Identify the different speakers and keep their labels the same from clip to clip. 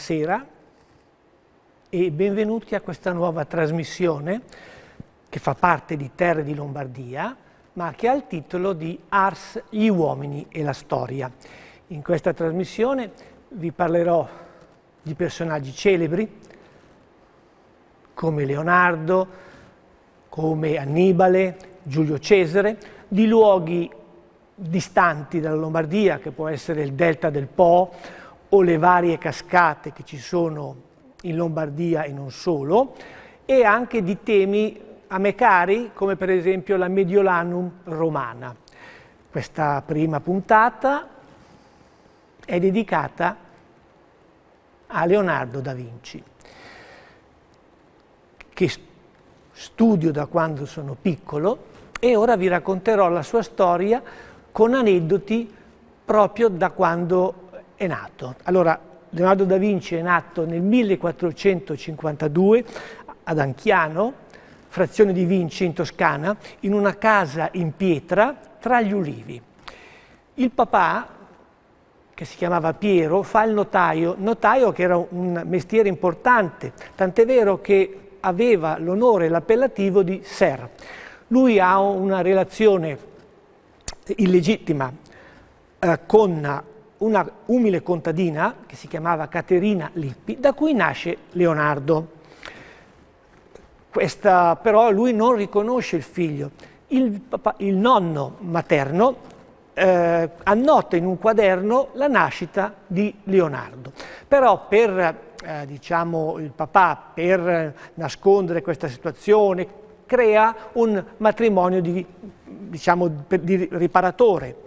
Speaker 1: buonasera e benvenuti a questa nuova trasmissione che fa parte di Terre di Lombardia, ma che ha il titolo di Ars, gli uomini e la storia. In questa trasmissione vi parlerò di personaggi celebri come Leonardo, come Annibale, Giulio Cesare, di luoghi distanti dalla Lombardia, che può essere il delta del Po, o le varie cascate che ci sono in Lombardia e non solo, e anche di temi a me cari, come per esempio la Mediolanum romana. Questa prima puntata è dedicata a Leonardo da Vinci, che studio da quando sono piccolo e ora vi racconterò la sua storia con aneddoti proprio da quando è nato. Allora, Leonardo da Vinci è nato nel 1452 ad Anchiano, frazione di Vinci in Toscana, in una casa in pietra tra gli ulivi. Il papà, che si chiamava Piero, fa il notaio, notaio che era un mestiere importante, tant'è vero che aveva l'onore e l'appellativo di Ser. Lui ha una relazione illegittima eh, con una umile contadina che si chiamava Caterina Lippi, da cui nasce Leonardo. Questa, però lui non riconosce il figlio. Il, papà, il nonno materno eh, annota in un quaderno la nascita di Leonardo. Però per eh, diciamo, il papà, per nascondere questa situazione, crea un matrimonio di, diciamo, di riparatore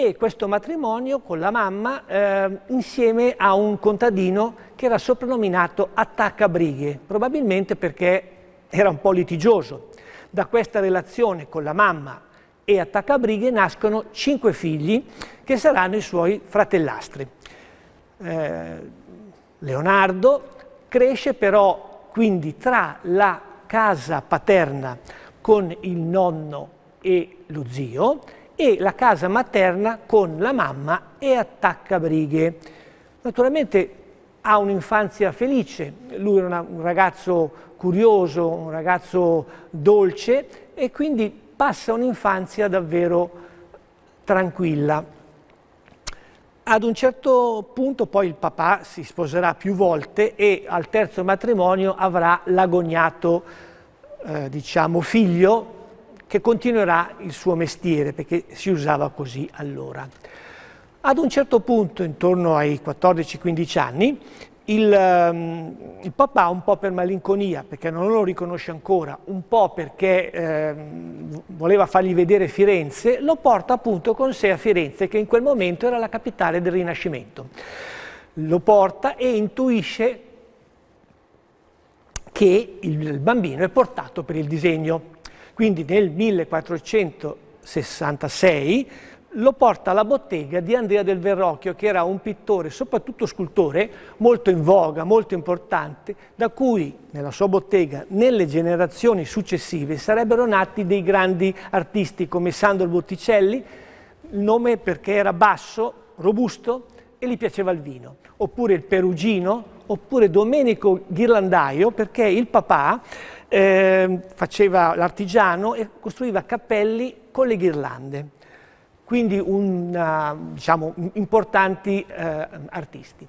Speaker 1: e questo matrimonio con la mamma eh, insieme a un contadino che era soprannominato Attaccabrighe, probabilmente perché era un po' litigioso. Da questa relazione con la mamma e Attaccabrighe nascono cinque figli che saranno i suoi fratellastri. Eh, Leonardo cresce però quindi tra la casa paterna con il nonno e lo zio e la casa materna con la mamma e attacca brighe. Naturalmente ha un'infanzia felice, lui era un ragazzo curioso, un ragazzo dolce e quindi passa un'infanzia davvero tranquilla. Ad un certo punto poi il papà si sposerà più volte e al terzo matrimonio avrà l'agognato eh, diciamo, figlio che continuerà il suo mestiere perché si usava così allora. Ad un certo punto, intorno ai 14-15 anni, il, ehm, il, papà un po' per malinconia, perché non lo riconosce ancora, un po' perché eh, voleva fargli vedere Firenze, lo porta appunto con sé a Firenze, che in quel momento era la capitale del Rinascimento. Lo porta e intuisce che il bambino è portato per il disegno. Quindi nel 1466 lo porta alla bottega di Andrea del Verrocchio, che era un pittore, soprattutto scultore, molto in voga, molto importante, da cui nella sua bottega, nelle generazioni successive, sarebbero nati dei grandi artisti come Sandro Botticelli, il nome perché era basso, robusto e gli piaceva il vino, oppure il Perugino, oppure Domenico Ghirlandaio, perché il papà eh, faceva l'artigiano e costruiva cappelli con le ghirlande, quindi una, eh, diciamo, importanti eh, artisti.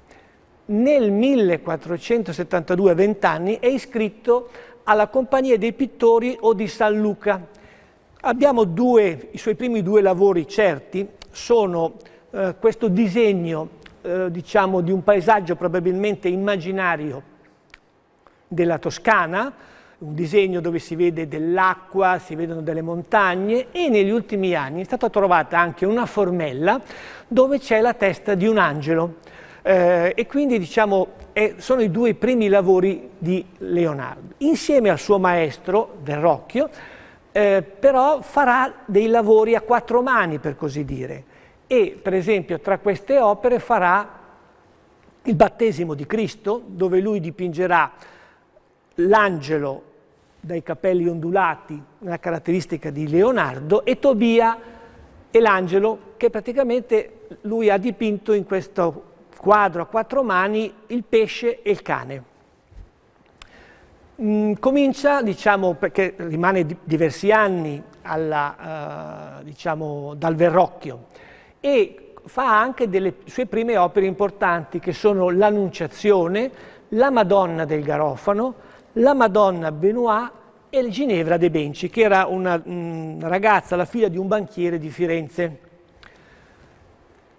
Speaker 1: Nel 1472, a 20 anni, è iscritto alla Compagnia dei Pittori o di San Luca. Abbiamo due, i suoi primi due lavori certi, sono eh, questo disegno eh, diciamo, di un paesaggio probabilmente immaginario della Toscana, un disegno dove si vede dell'acqua, si vedono delle montagne e negli ultimi anni è stata trovata anche una formella dove c'è la testa di un angelo. Eh, e quindi diciamo è, sono i due primi lavori di Leonardo. Insieme al suo maestro del Rocchio eh, però farà dei lavori a quattro mani per così dire e per esempio tra queste opere farà il battesimo di Cristo dove lui dipingerà l'angelo dai capelli ondulati, una caratteristica di Leonardo, e Tobia e l'angelo che praticamente lui ha dipinto in questo quadro a quattro mani il pesce e il cane. Mm, comincia, diciamo, perché rimane diversi anni alla, eh, diciamo, dal Verrocchio e fa anche delle sue prime opere importanti che sono l'Annunciazione, la Madonna del Garofano, la Madonna Benoit e Ginevra De Benci, che era una mh, mm, ragazza, la figlia di un banchiere di Firenze.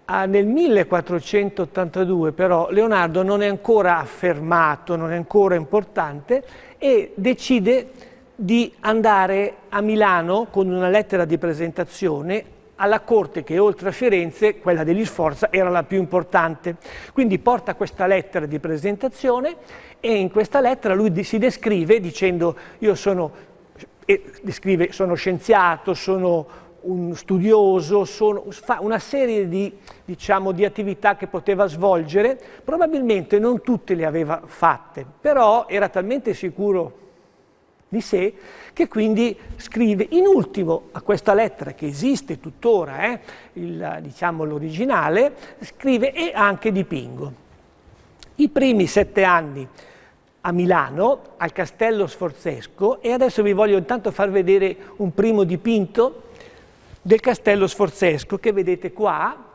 Speaker 1: Ah, nel 1482 però Leonardo non è ancora affermato, non è ancora importante e decide di andare a Milano con una lettera di presentazione alla corte che oltre a Firenze, quella degli Sforza, era la più importante. Quindi porta questa lettera di presentazione e in questa lettera lui si descrive dicendo io sono, descrive, sono scienziato, sono un studioso, sono, fa una serie di, diciamo, di, attività che poteva svolgere, probabilmente non tutte le aveva fatte, però era talmente sicuro di sé che quindi scrive in ultimo a questa lettera che esiste tuttora, eh, diciamo, l'originale, diciamo, scrive e anche dipingo i primi sette anni a Milano, al Castello Sforzesco e adesso vi voglio intanto far vedere un primo dipinto del Castello Sforzesco che vedete qua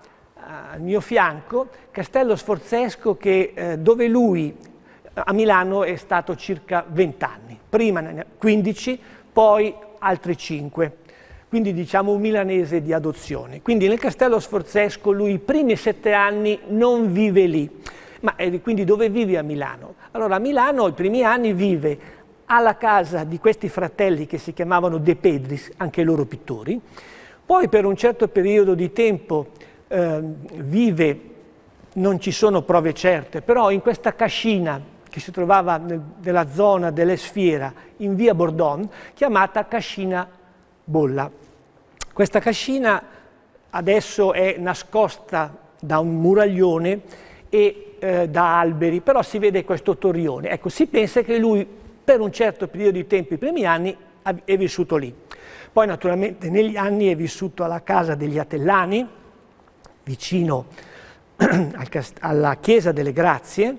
Speaker 1: al mio fianco, Castello Sforzesco che, eh, dove lui a Milano è stato circa 20 anni, prima 15, poi altri 5, quindi diciamo un milanese di adozione. Quindi nel Castello Sforzesco lui i primi sette anni non vive lì, ma eh, quindi dove vivi a Milano? Allora a Milano i primi anni vive alla casa di questi fratelli che si chiamavano De Pedris, anche loro pittori, poi per un certo periodo di tempo eh, vive, non ci sono prove certe, però in questa cascina che si trovava nel, nella zona dell'Esfiera in via Bordon, chiamata Cascina Bolla. Questa cascina adesso è nascosta da un muraglione e eh, da alberi, però si vede questo torrione. Ecco, si pensa che lui per un certo periodo di tempo, i primi anni, è vissuto lì. Poi naturalmente negli anni è vissuto alla casa degli Atellani, vicino alla chiesa delle Grazie,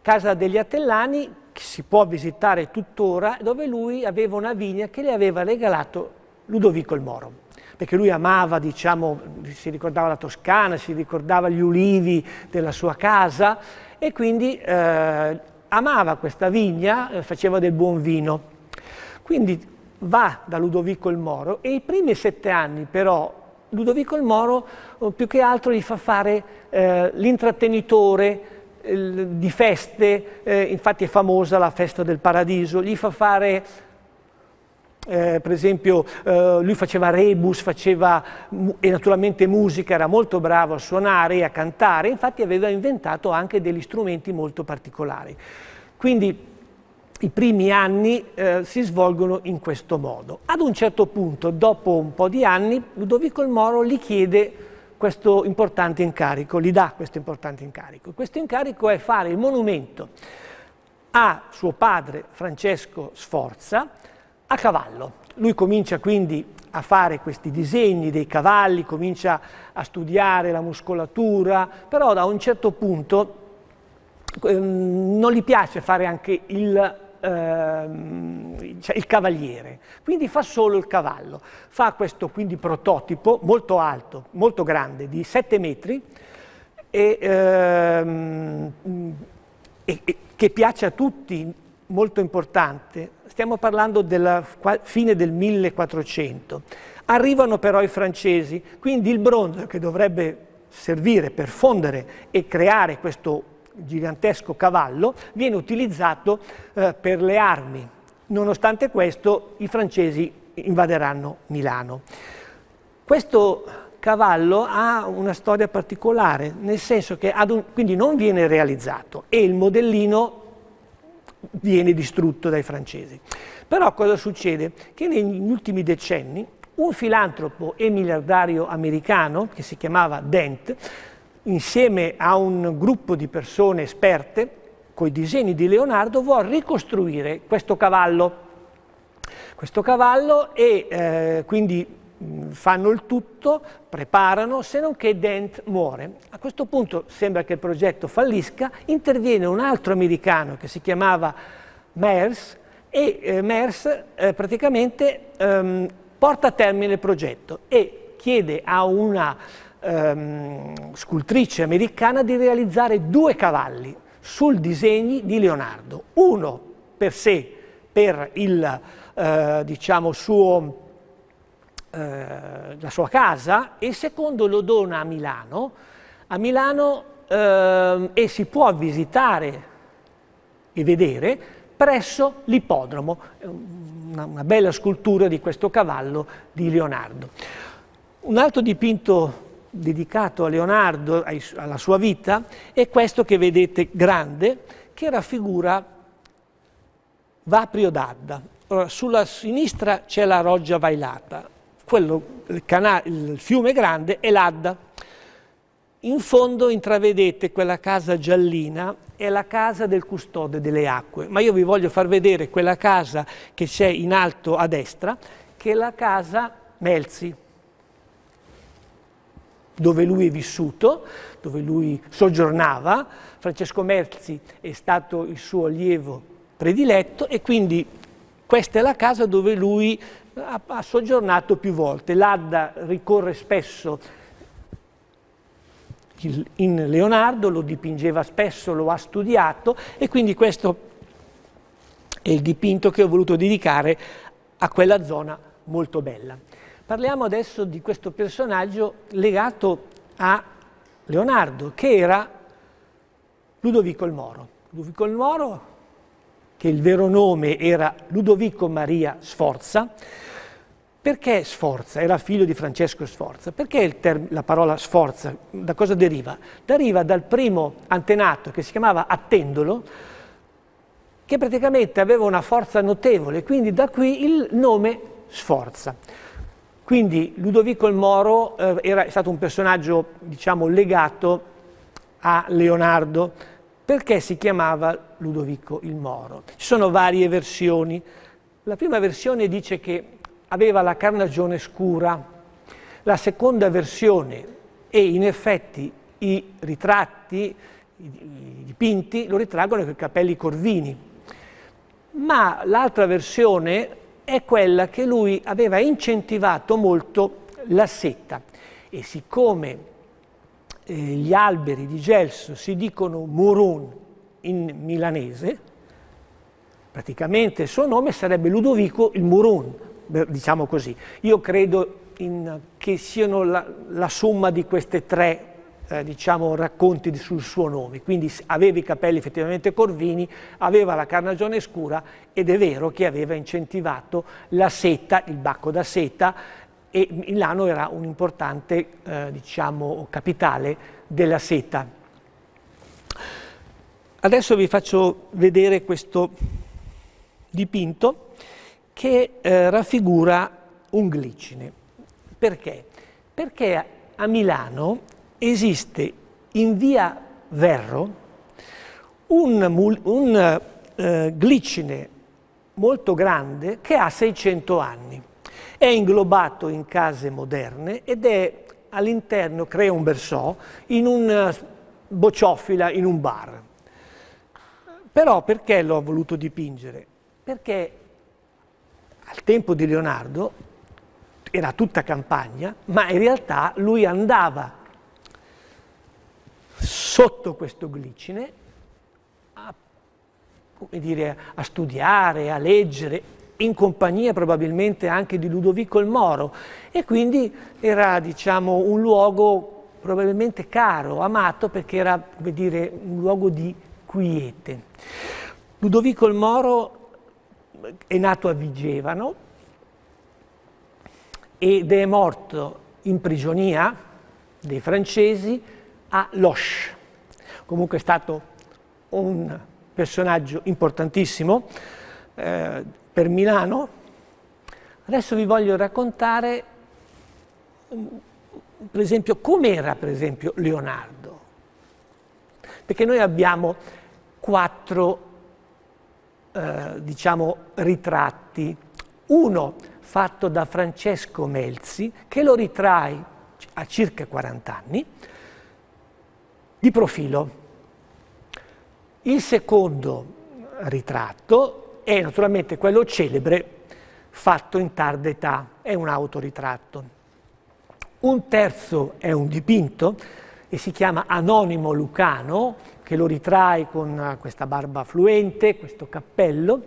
Speaker 1: casa degli Atellani che si può visitare tuttora, dove lui aveva una vigna che le aveva regalato Ludovico il Moro perché lui amava, diciamo, si ricordava la Toscana, si ricordava gli ulivi della sua casa e quindi eh, amava questa vigna, eh, faceva del buon vino. Quindi va da Ludovico il Moro e i primi sette anni però Ludovico il Moro eh, più che altro gli fa fare eh, l'intrattenitore di feste, eh, infatti è famosa la festa del paradiso, gli fa fare eh, per esempio eh, lui faceva rebus, faceva e naturalmente musica, era molto bravo a suonare e a cantare, infatti aveva inventato anche degli strumenti molto particolari. Quindi i primi anni eh, si svolgono in questo modo. Ad un certo punto, dopo un po' di anni, Ludovico il Moro gli chiede questo importante incarico, gli dà questo importante incarico. Questo incarico è fare il monumento a suo padre Francesco Sforza, a cavallo. Lui comincia quindi a fare questi disegni dei cavalli, comincia a studiare la muscolatura, però da un certo punto ehm, non gli piace fare anche il, ehm, cioè il, cavaliere, quindi fa solo il cavallo. Fa questo quindi prototipo molto alto, molto grande, di 7 metri, e, ehm, e, e, che piace a tutti molto importante, stiamo parlando della fine del 1400, arrivano però i francesi, quindi il bronzo che dovrebbe servire per fondere e creare questo gigantesco cavallo viene utilizzato eh, per le armi. Nonostante questo i francesi invaderanno Milano. Questo cavallo ha una storia particolare, nel senso che un, quindi non viene realizzato e il modellino viene distrutto dai francesi. Però cosa succede? Che negli ultimi decenni un filantropo e miliardario americano, che si chiamava Dent, insieme a un gruppo di persone esperte, con i disegni di Leonardo, vuole ricostruire questo cavallo. Questo cavallo e eh, quindi Mm, fanno il tutto, preparano, se non che Dent muore. A questo punto sembra che il progetto fallisca, interviene un altro americano che si chiamava Mers e eh, Mers eh, praticamente ehm, porta a termine il progetto e chiede a una ehm, scultrice americana di realizzare due cavalli sul disegno di Leonardo, uno per sé, per il eh, diciamo, suo eh, la sua casa e il secondo lo dona a Milano. A Milano eh, e si può visitare e vedere presso l'ippodromo, una, una bella scultura di questo cavallo di Leonardo. Un altro dipinto dedicato a Leonardo, ai, alla sua vita, è questo che vedete grande, che raffigura Vaprio d'Adda. Sulla sinistra c'è la roggia vailata, quello, il, canale, il fiume grande è l'Adda. In fondo intravedete quella casa giallina, è la casa del custode delle acque, ma io vi voglio far vedere quella casa che c'è in alto a destra, che è la casa Melzi, dove lui è vissuto, dove lui soggiornava. Francesco Melzi è stato il suo allievo prediletto e quindi questa è la casa dove lui ha, ha soggiornato più volte. L'Adda ricorre spesso in Leonardo, lo dipingeva spesso, lo ha studiato e quindi questo è il dipinto che ho voluto dedicare a quella zona molto bella. Parliamo adesso di questo personaggio legato a Leonardo, che era Ludovico il Moro. Ludovico il Moro che il vero nome era Ludovico Maria Sforza. Perché Sforza? Era figlio di Francesco Sforza. Perché la parola Sforza da cosa deriva? Deriva dal primo antenato che si chiamava Attendolo, che praticamente aveva una forza notevole, quindi da qui il nome Sforza. Quindi Ludovico il Moro eh, era stato un personaggio, diciamo, legato a Leonardo, perché si chiamava Ludovico il Moro? Ci sono varie versioni. La prima versione dice che aveva la carnagione scura, la seconda versione e in effetti i ritratti, i dipinti, lo ritraggono con i capelli corvini. Ma l'altra versione è quella che lui aveva incentivato molto la setta e siccome eh, gli alberi di gelso si dicono Murun in milanese, praticamente il suo nome sarebbe Ludovico il Murun, diciamo così. Io credo in, che siano la, la, somma di queste tre eh, diciamo, racconti sul suo nome, quindi aveva i capelli effettivamente corvini, aveva la carnagione scura ed è vero che aveva incentivato la seta, il bacco da seta, e Milano era un importante eh, diciamo, capitale della seta. Adesso vi faccio vedere questo dipinto che eh, raffigura un glicine. Perché? Perché a Milano esiste in via Verro un, un eh, glicine molto grande che ha 600 anni. È inglobato in case moderne ed è all'interno, crea un bersò, in una eh, bocciofila, in un bar. Però perché l'ho voluto dipingere? Perché al tempo di Leonardo era tutta campagna, ma in realtà lui andava sotto questo glicine a, dire, a studiare, a leggere in compagnia probabilmente anche di Ludovico il Moro e quindi era diciamo, un luogo probabilmente caro, amato perché era dire, un luogo di quiete. Ludovico il Moro è nato a Vigevano ed è morto in prigionia dei francesi a Loche. Comunque è stato un personaggio importantissimo, eh, per Milano, adesso vi voglio raccontare mm, per esempio com'era per esempio Leonardo. Perché noi abbiamo quattro eh, diciamo ritratti. Uno fatto da Francesco Melzi che lo ritrae a circa 40 anni di profilo. Il secondo ritratto è naturalmente quello celebre fatto in tarda età, è un autoritratto. Un terzo è un dipinto e si chiama Anonimo Lucano, che lo ritrae con eh, questa barba fluente, questo cappello,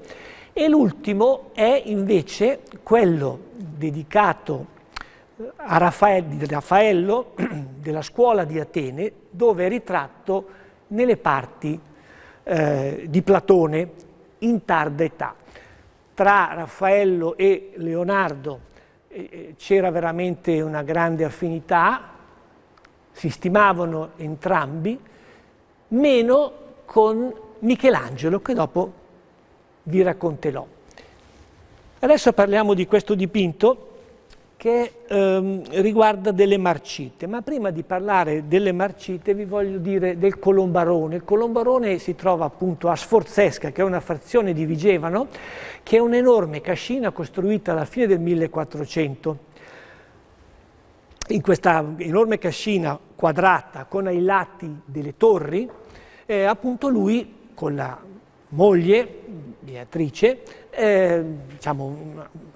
Speaker 1: e l'ultimo è invece quello dedicato eh, a Raffaello, Raffaello della scuola di Atene, dove è ritratto nelle parti eh, di Platone in tarda età. Tra Raffaello e Leonardo eh, eh, c'era veramente una grande affinità, si stimavano entrambi, meno con Michelangelo che dopo vi racconterò. Adesso parliamo di questo dipinto che ehm, riguarda delle marcite, ma prima di parlare delle marcite vi voglio dire del Colombarone. Il Colombarone si trova appunto a Sforzesca, che è una frazione di Vigevano, che è un'enorme cascina costruita alla fine del 1400. In questa enorme cascina quadrata con ai lati delle torri, eh, appunto lui con la moglie, Beatrice, eh, diciamo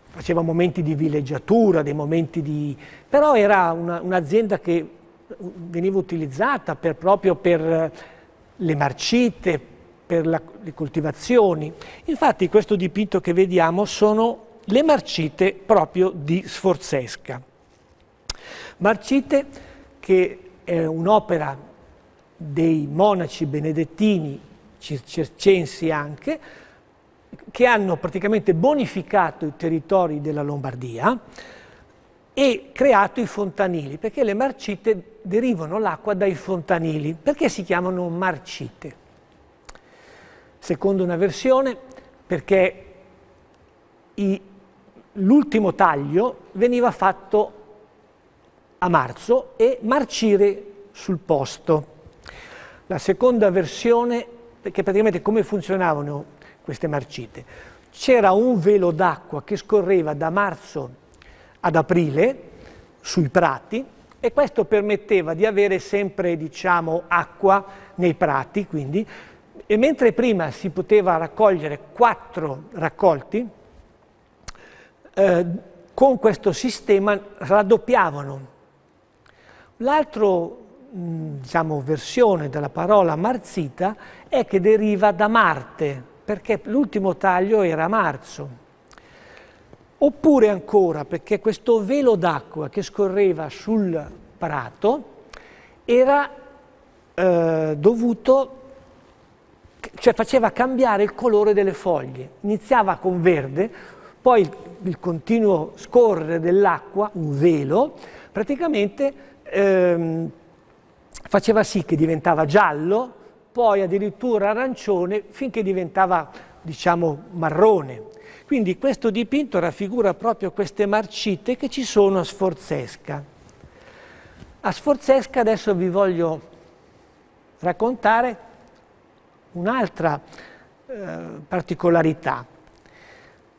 Speaker 1: faceva momenti di villeggiatura, dei momenti di... però era un'azienda che veniva utilizzata per, proprio per eh, le marcite, per la, le coltivazioni. Infatti questo dipinto che vediamo sono le marcite proprio di Sforzesca. Marcite che è un'opera dei monaci benedettini, circensi anche, che hanno praticamente bonificato i territori della Lombardia e creato i fontanili, perché le marcite derivano l'acqua dai fontanili. Perché si chiamano marcite? Secondo una versione, perché l'ultimo taglio veniva fatto a marzo e marcire sul posto. La seconda versione, perché praticamente come funzionavano queste marcite. C'era un velo d'acqua che scorreva da marzo ad aprile sui prati e questo permetteva di avere sempre diciamo, acqua nei prati, quindi, e mentre prima si poteva raccogliere quattro raccolti, eh, con questo sistema raddoppiavano. L'altra mm, diciamo, versione della parola marzita è che deriva da Marte, perché l'ultimo taglio era a marzo. Oppure ancora perché questo velo d'acqua che scorreva sul prato era eh, dovuto, cioè faceva cambiare il colore delle foglie. Iniziava con verde, poi il, il continuo scorrere dell'acqua, un velo, praticamente eh, faceva sì che diventava giallo, poi addirittura arancione finché diventava diciamo marrone. Quindi questo dipinto raffigura proprio queste marcite che ci sono a Sforzesca. A Sforzesca adesso vi voglio raccontare un'altra eh, particolarità.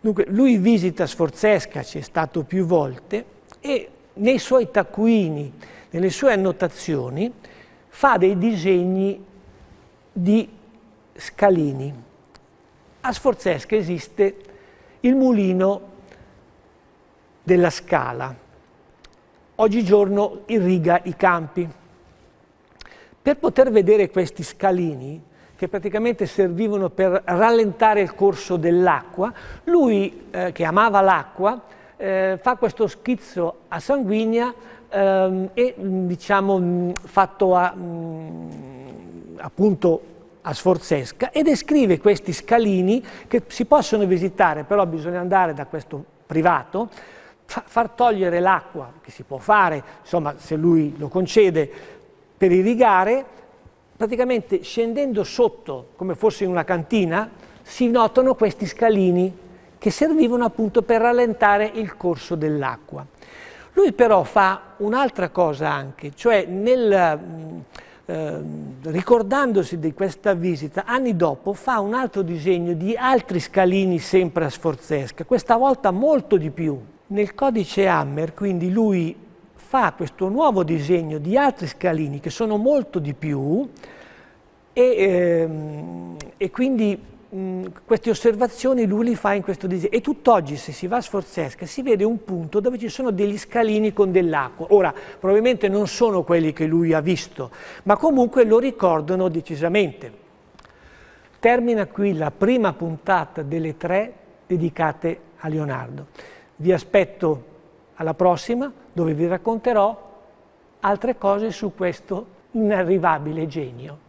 Speaker 1: Dunque, lui visita Sforzesca, ci è stato più volte, e nei suoi taccuini, nelle sue annotazioni, fa dei disegni di Scalini. A Sforzesca esiste il mulino della Scala, oggigiorno irriga i campi. Per poter vedere questi scalini, che praticamente servivano per rallentare il corso dell'acqua, lui, eh, che amava l'acqua, eh, fa questo schizzo a sanguigna ehm, e diciamo fatto a mh, appunto a Sforzesca e descrive questi scalini che si possono visitare, però bisogna andare da questo privato, far togliere l'acqua, che si può fare, insomma se lui lo concede, per irrigare, praticamente scendendo sotto, come fosse in una cantina, si notano questi scalini che servivano appunto per rallentare il corso dell'acqua. Lui però fa un'altra cosa anche, cioè nel Ehm, ricordandosi di questa visita, anni dopo fa un altro disegno di altri scalini sempre a Sforzesca, questa volta molto di più. Nel codice Hammer, quindi, lui fa questo nuovo disegno di altri scalini che sono molto di più e, ehm, e quindi Mm, queste osservazioni lui li fa in questo disegno. E tutt'oggi, se si va a Sforzesca, si vede un punto dove ci sono degli scalini con dell'acqua. Ora, probabilmente non sono quelli che lui ha visto, ma comunque lo ricordano decisamente. Termina qui la prima puntata delle tre dedicate a Leonardo. Vi aspetto alla prossima, dove vi racconterò altre cose su questo inarrivabile genio.